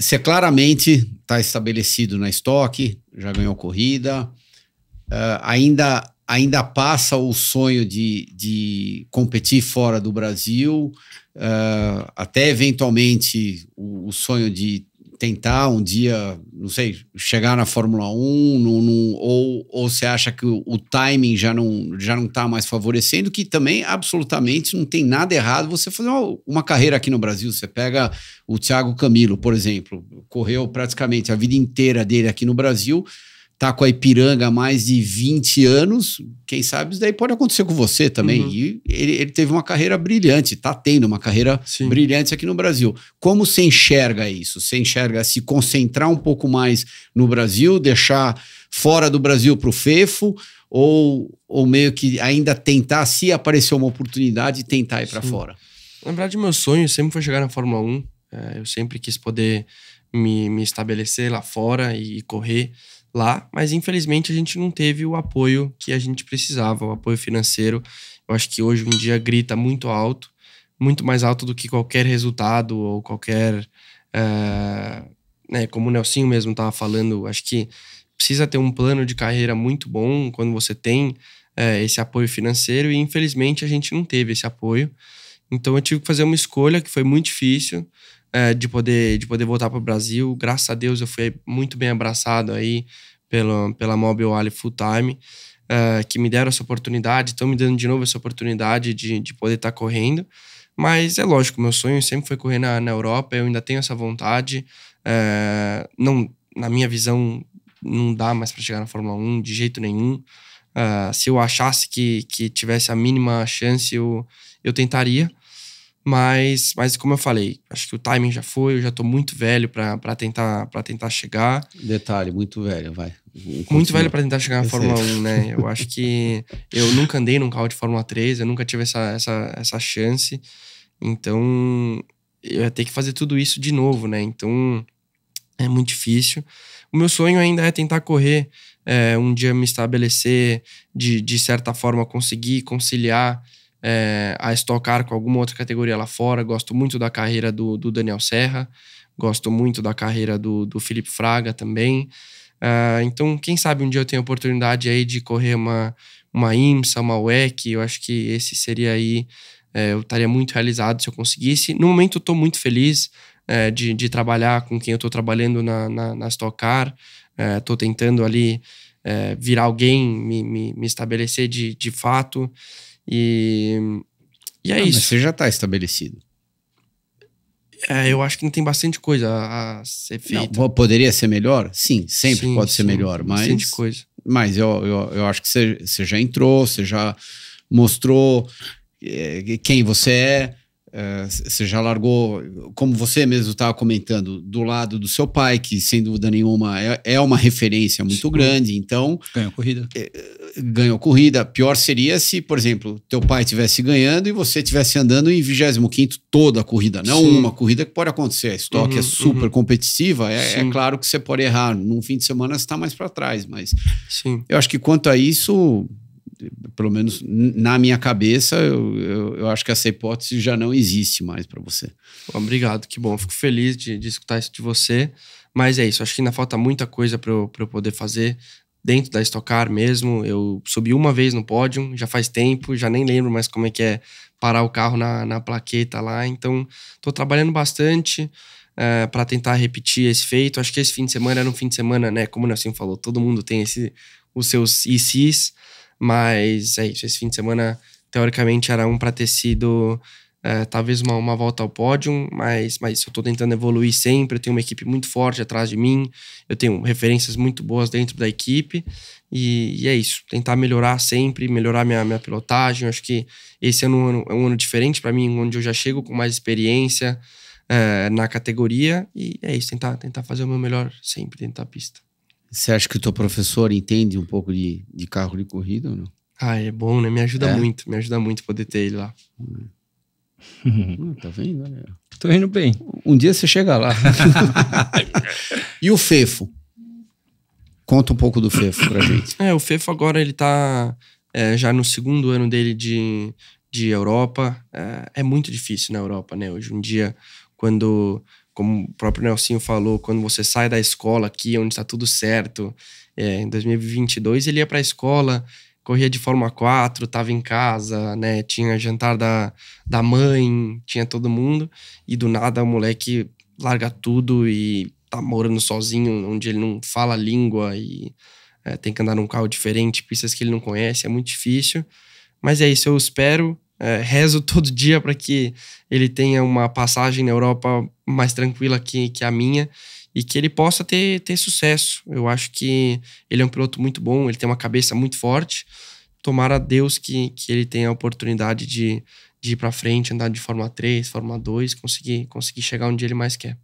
Você é claramente está estabelecido na estoque, já ganhou corrida, uh, ainda, ainda passa o sonho de, de competir fora do Brasil, uh, até eventualmente o, o sonho de tentar um dia, não sei, chegar na Fórmula 1, no, no, ou, ou você acha que o, o, timing já não, já não está mais favorecendo, que também absolutamente não tem nada errado você fazer uma, uma carreira aqui no Brasil. Você pega o Thiago Camilo, por exemplo, correu praticamente a vida inteira dele aqui no Brasil, tá com a Ipiranga há mais de 20 anos, quem sabe isso daí pode acontecer com você também. Uhum. E ele, ele, teve uma carreira brilhante, tá tendo uma carreira Sim. brilhante aqui no Brasil. Como você enxerga isso? Você enxerga se concentrar um pouco mais no Brasil, deixar fora do Brasil para o Fefo? Ou, ou meio que ainda tentar, se aparecer uma oportunidade, tentar ir para fora? Na verdade, meu sonho sempre foi chegar na Fórmula 1. É, eu sempre quis poder me, me estabelecer lá fora e correr lá, mas infelizmente a gente não teve o apoio que a gente precisava, o apoio financeiro. Eu acho que hoje um dia grita tá muito alto, muito mais alto do que qualquer resultado ou qualquer. Uh, né, como o Nelsinho mesmo estava falando, acho que precisa ter um plano de carreira muito bom quando você tem uh, esse apoio financeiro e infelizmente a gente não teve esse apoio. Então eu tive que fazer uma escolha que foi muito difícil é, de poder de poder voltar para o Brasil. Graças a Deus eu fui muito bem abraçado aí pela pela Mobile Ali Full Time. É, que me deram essa oportunidade, estão me dando de novo essa oportunidade de, de poder estar tá correndo. Mas é lógico, meu sonho sempre foi correr na, na Europa, eu ainda tenho essa vontade. É, não, na minha visão, não dá mais para chegar na Fórmula 1 de jeito nenhum. Uh, se eu achasse que, que tivesse a mínima chance, eu, eu tentaria. Mas, mas como eu falei, acho que o timing já foi, eu já tô muito velho para tentar para tentar chegar. Detalhe, muito velho, vai. Muito velho para tentar chegar na Fórmula 1, né? Eu acho que eu nunca andei num carro de Fórmula 3, eu nunca tive essa, essa, essa chance. Então, eu ia ter que fazer tudo isso de novo, né? Então, é muito difícil. O meu sonho ainda é tentar correr, é, um dia me estabelecer, de, de certa forma conseguir conciliar é, a estocar com alguma outra categoria lá fora. Gosto muito da carreira do, do Daniel Serra, gosto muito da carreira do, do Felipe Fraga também. Uh, então, quem sabe um dia eu tenho a oportunidade aí de correr uma, uma IMSA, uma WEC, eu acho que esse seria aí, é, eu estaria muito realizado se eu conseguisse. No momento eu estou muito feliz é, de, de trabalhar com quem eu estou trabalhando na, na, na Stock Car, estou é, tentando ali é, virar alguém, me, me, me estabelecer de, de fato. E, e é ah, isso. Mas você já está estabelecido. É, eu acho que não tem bastante coisa a, ser feita. Não, poderia ser melhor? Sim, sempre sim, pode sim, ser melhor, mas. Bastante coisa. Mas eu, eu, eu acho que você, você já entrou, você já mostrou é, quem você é, é, você já largou, como você mesmo estava comentando, do lado do seu pai, que sem dúvida nenhuma é, é uma referência muito sim. grande, então. Ganhou corrida. Eh, ganhou corrida. Pior seria se, por exemplo, teu pai estivesse ganhando e você estivesse andando em 25 toda a corrida. Não Sim. uma corrida que pode acontecer. A estoque é uhum, é super uhum. competitiva. É, é, claro que você pode errar. Num fim de semana você está mais para trás. Mas Sim. eu acho que quanto a isso, pelo menos na minha cabeça, eu, eu, eu, acho que essa hipótese já não existe mais para você. Obrigado, que bom. fico feliz de, de, escutar isso de você. Mas é isso, acho que ainda falta muita coisa para eu, eu poder fazer dentro da Stock Car mesmo. Eu subi uma vez no pódio, já faz tempo, já nem lembro mais como é que é parar o carro na, na plaqueta lá. Então, estou trabalhando bastante é, para tentar repetir esse feito. Acho que esse fim de semana era um fim de semana, né? Como o Nelson falou, todo mundo tem esse, os seus ICs, mas é isso. Esse fim de semana, teoricamente, era um para ter sido é, talvez uma, uma, volta ao pódio, mas, mas eu estou tentando evoluir sempre. Eu tenho uma equipe muito forte atrás de mim, eu tenho referências muito boas dentro da equipe, e, e é isso. Tentar melhorar sempre, melhorar minha, minha pilotagem. Eu acho que esse é ano é um ano diferente para mim, onde eu já chego com mais experiência é, na categoria, e é isso. Tentar, tentar fazer o meu melhor sempre dentro da pista. Você acha que o teu professor entende um pouco de, de carro de corrida ou não? Ah, é bom, né? Me ajuda é. muito, me ajuda muito poder ter ele lá. Hum. Hum, tá vendo? né Tô indo bem. Um dia você chega lá. e o Fefo? Conta um pouco do Fefo pra gente. É, o Fefo agora ele tá é, já no segundo ano dele de, de Europa. É, é muito difícil na Europa, né? Hoje um dia, quando, como o próprio Nelsinho falou, quando você sai da escola aqui, onde está tudo certo, é, em 2022 ele ia pra escola, corria de Fórmula 4, tava em casa, né? Tinha jantar da, da mãe, tinha todo mundo. E do nada o moleque larga tudo e tá morando sozinho, onde ele não fala língua e é, tem que andar num carro diferente, pistas que ele não conhece, é muito difícil. Mas é isso, eu espero, é, rezo todo dia para que ele tenha uma passagem na Europa mais tranquila que, que a minha e que ele possa ter, ter sucesso. Eu acho que ele é um piloto muito bom, ele tem uma cabeça muito forte. Tomara a Deus que, que ele tenha a oportunidade de, de ir para frente, andar de Fórmula 3, Fórmula 2, conseguir, conseguir chegar onde ele mais quer.